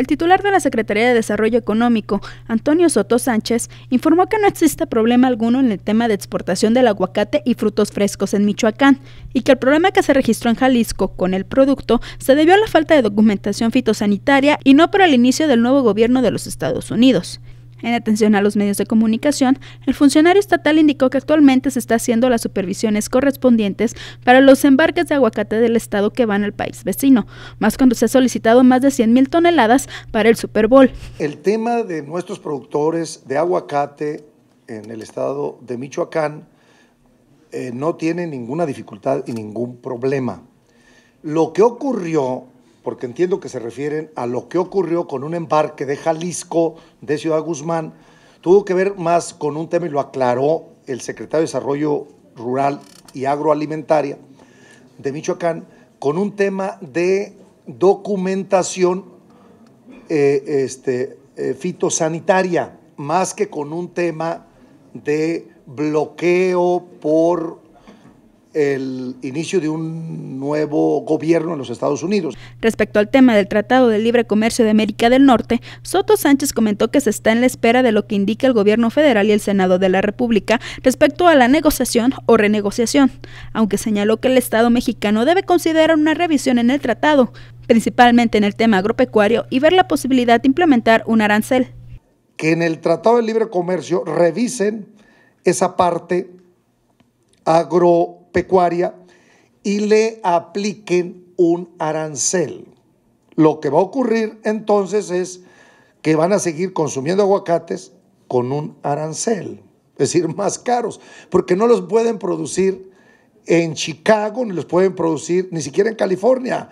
El titular de la Secretaría de Desarrollo Económico, Antonio Soto Sánchez, informó que no existe problema alguno en el tema de exportación del aguacate y frutos frescos en Michoacán y que el problema que se registró en Jalisco con el producto se debió a la falta de documentación fitosanitaria y no por el inicio del nuevo gobierno de los Estados Unidos. En atención a los medios de comunicación, el funcionario estatal indicó que actualmente se está haciendo las supervisiones correspondientes para los embarques de aguacate del estado que van al país vecino, más cuando se ha solicitado más de 100 mil toneladas para el Super Bowl. El tema de nuestros productores de aguacate en el estado de Michoacán eh, no tiene ninguna dificultad y ningún problema. Lo que ocurrió porque entiendo que se refieren a lo que ocurrió con un embarque de Jalisco, de Ciudad Guzmán, tuvo que ver más con un tema y lo aclaró el secretario de Desarrollo Rural y Agroalimentaria de Michoacán, con un tema de documentación eh, este, eh, fitosanitaria, más que con un tema de bloqueo por el inicio de un nuevo gobierno en los Estados Unidos. Respecto al tema del Tratado de Libre Comercio de América del Norte, Soto Sánchez comentó que se está en la espera de lo que indica el gobierno federal y el Senado de la República respecto a la negociación o renegociación, aunque señaló que el Estado mexicano debe considerar una revisión en el tratado, principalmente en el tema agropecuario, y ver la posibilidad de implementar un arancel. Que en el Tratado de Libre Comercio revisen esa parte agro pecuaria y le apliquen un arancel. Lo que va a ocurrir entonces es que van a seguir consumiendo aguacates con un arancel, es decir, más caros, porque no los pueden producir en Chicago, ni los pueden producir ni siquiera en California.